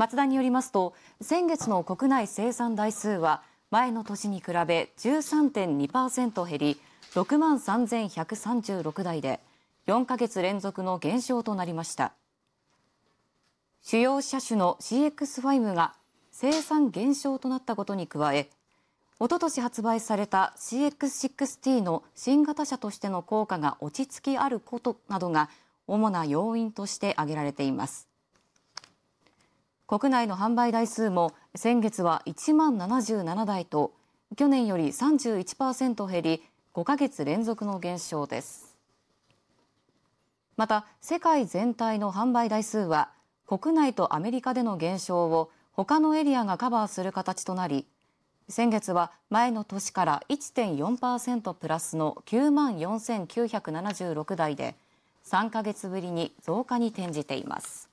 マツダによりますと先月の国内生産台数は前の年に比べ13.2％減り6万3136台で4ヶ月連続の減少となりました主要車種の CX5 が生産減少となったことに加えおととし発売された CX60T の新型車としての効果が落ち着きあることなどが主な要因として挙げられています国内の販売台数も先月は1万77台と去年より31減り5ヶ月連続の減少ですまた世界全体の販売台数は国内とアメリカでの減少を他のエリアがカバーする形となり先月は前の年から1.4%プラスの9万4976台で3か月ぶりに増加に転じています。